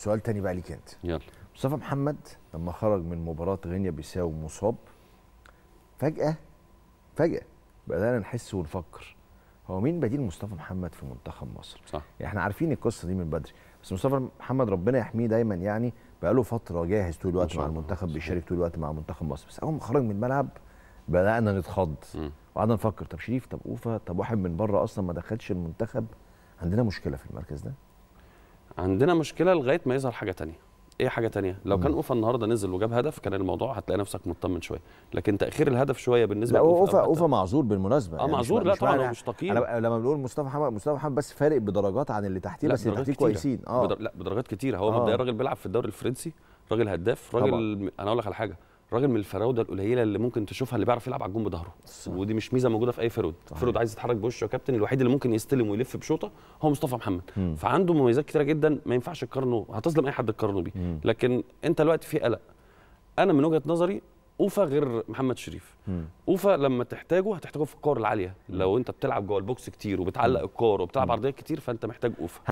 سؤال تاني بقى ليك انت يلا مصطفى محمد لما خرج من مباراه غينيا بيساو مصاب فجاه فجاه بدانا نحس ونفكر هو مين بديل مصطفى محمد في منتخب مصر صح يعني احنا عارفين القصه دي من بدري بس مصطفى محمد ربنا يحميه دايما يعني بقى له فتره جاهز طول الوقت مع المنتخب بيشارك طول الوقت مع منتخب مصر بس اول ما خرج من الملعب بدانا نتخض وقعدنا نفكر طب شريف طب اوفا طب واحد من بره اصلا ما دخلش المنتخب عندنا مشكله في المركز ده عندنا مشكله لغايه ما يظهر حاجه تانية ايه حاجه تانية لو كان اوفا النهارده نزل وجاب هدف كان الموضوع هتلاقي نفسك مطمن شويه لكن تاخير الهدف شويه بالنسبه لا اوفا اوفا معذور بالمناسبه اه يعني معذور لا طبعا هو مش تقييم انا لما بنقول مصطفى محمد مصطفى محمد بس فارق بدرجات عن اللي تحتيه بس اللي تحتيه كويسين اه بدر... لا بدرجات كتيره هو آه. مبدئيا راجل بيلعب في الدوري الفرنسي راجل هداف راجل طبعا. انا اقول لك على حاجه راجل من الفراوده القليله اللي ممكن تشوفها اللي بيعرف يلعب على الجون بظهره ودي مش ميزه موجوده في اي فرود صحيح. فرود عايز يتحرك بوشه كابتن الوحيد اللي ممكن يستلم ويلف بشوطه هو مصطفى محمد مم. فعنده مميزات كتيره جدا ما ينفعش تقارنه هتظلم اي حد تقارنه بيه لكن انت دلوقتي في قلق انا من وجهه نظري اوفا غير محمد شريف مم. اوفا لما تحتاجه هتحتاجه في الكور العاليه لو انت بتلعب جوه البوكس كتير وبتعلق الكور وبتلعب عرضيات كتير فانت محتاج اوفا